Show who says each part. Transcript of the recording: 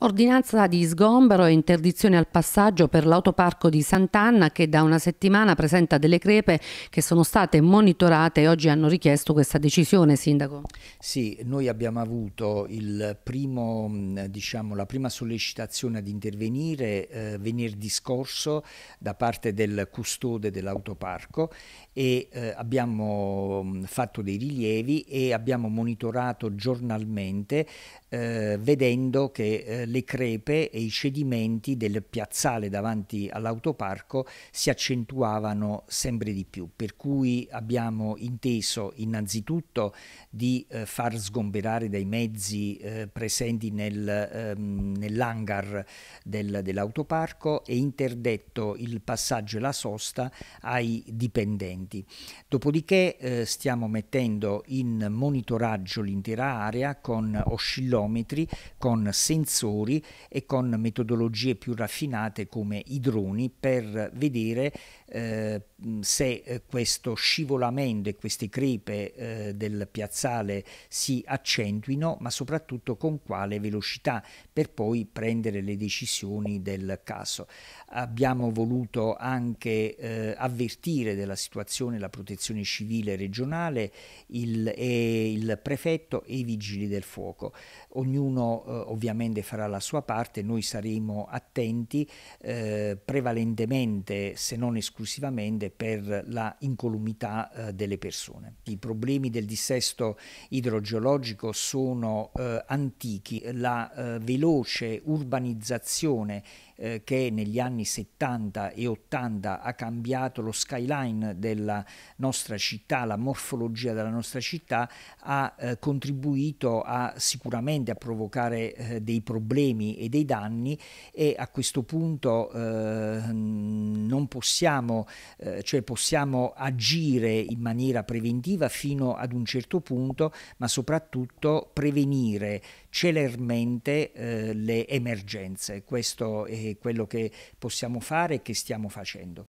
Speaker 1: Ordinanza di sgombero e interdizione al passaggio per l'autoparco di Sant'Anna che da una settimana presenta delle crepe che sono state monitorate e oggi hanno richiesto questa decisione, Sindaco.
Speaker 2: Sì, noi abbiamo avuto primo, diciamo, la prima sollecitazione ad intervenire eh, venerdì scorso da parte del custode dell'autoparco e eh, abbiamo fatto dei rilievi e abbiamo monitorato giornalmente eh, vedendo che eh, le crepe e i cedimenti del piazzale davanti all'autoparco si accentuavano sempre di più, per cui abbiamo inteso innanzitutto di eh, far sgomberare dai mezzi eh, presenti nel, ehm, nell'hangar del, dell'autoparco e interdetto il passaggio e la sosta ai dipendenti. Dopodiché eh, stiamo mettendo in monitoraggio l'intera area con oscillometri, con sensori sensori e con metodologie più raffinate come i droni per vedere eh, se eh, questo scivolamento e queste crepe eh, del piazzale si accentuino, ma soprattutto con quale velocità per poi prendere le decisioni del caso. Abbiamo voluto anche eh, avvertire della situazione la protezione civile regionale, il, e il prefetto e i vigili del fuoco. Ognuno eh, ovviamente farà la sua parte, noi saremo attenti eh, prevalentemente, se non esclusivamente, per la incolumità eh, delle persone. I problemi del dissesto idrogeologico sono eh, antichi, la eh, veloce urbanizzazione eh, che negli anni 70 e 80 ha cambiato lo skyline della nostra città, la morfologia della nostra città, ha eh, contribuito a, sicuramente a provocare dei problemi problemi e dei danni e a questo punto eh, non possiamo, eh, cioè possiamo agire in maniera preventiva fino ad un certo punto, ma soprattutto prevenire celermente eh, le emergenze. Questo è quello che possiamo fare e che stiamo facendo.